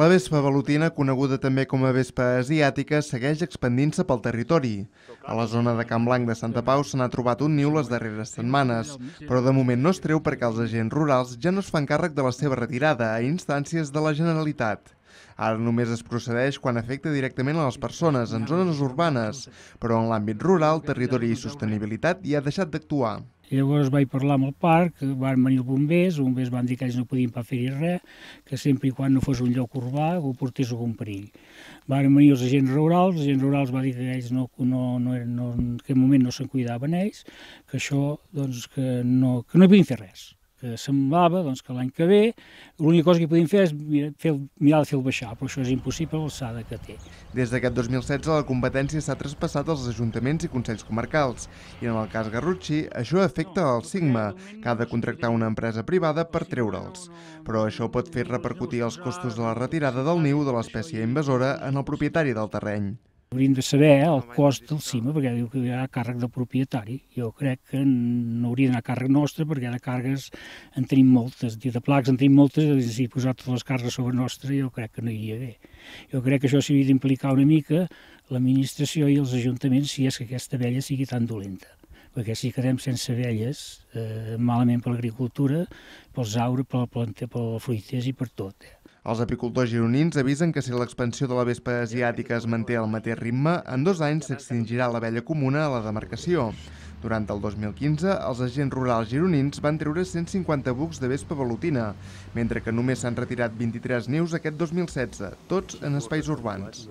La vespa balutina, coneguda també com a vespa asiàtica, segueix expandint-se pel territori. A la zona de Camp Blanc de Santa Pau se n'ha trobat un niu les darreres setmanes, però de moment no es treu perquè els agents rurals ja no es fan càrrec de la seva retirada a instàncies de la Generalitat. Ara només es procedeix quan afecta directament a les persones en zones urbanes, però en l'àmbit rural, territori i sostenibilitat hi ha deixat d'actuar. I llavors vaig parlar amb el parc, van venir els bombers, els bombers van dir que ells no podien pas fer-hi res, que sempre i quan no fos un lloc urbà ho portés algun perill. Van venir els agents rurals, els agents rurals van dir que ells no, no, no, no en aquell moment no se'n cuidaven ells, que això, doncs, que no, que no hi podien fer res que semblava doncs, que l'any que ve l'única cosa que podem fer és mirar, fer, mirar de fer-lo baixar, però això és impossible l'alçada que té. Des d'aquest 2016 la competència s'ha traspassat als ajuntaments i consells comarcals i en el cas Garrutxi això afecta al SIGMA, que ha de contractar una empresa privada per treure'ls. Però això pot fer repercutir els costos de la retirada del niu de l'espècie invasora en el propietari del terreny. Hauríem de saber el cost del CIMA, perquè diu que hi ha càrrec del propietari. Jo crec que no hauria d'anar a càrrec nostre, perquè de càrregues en tenim moltes, de plaques en tenim moltes, i si posar totes les càrregues sobre nostra jo crec que no iria bé. Jo crec que això s'hauria d'implicar una mica l'administració i els ajuntaments si és que aquesta vella sigui tan dolenta perquè si quedem sense abelles, eh, malament per l'agricultura, pels aures, per la planta, per la fruiters i per tot. Eh. Els apicultors gironins avisen que si l'expansió de la vespa asiàtica es manté al mateix ritme, en dos anys s'extingirà l'abella comuna a la demarcació. Durant el 2015, els agents rurals gironins van treure 150 bucs de vespa velutina, mentre que només s'han retirat 23 nius aquest 2016, tots en espais urbans.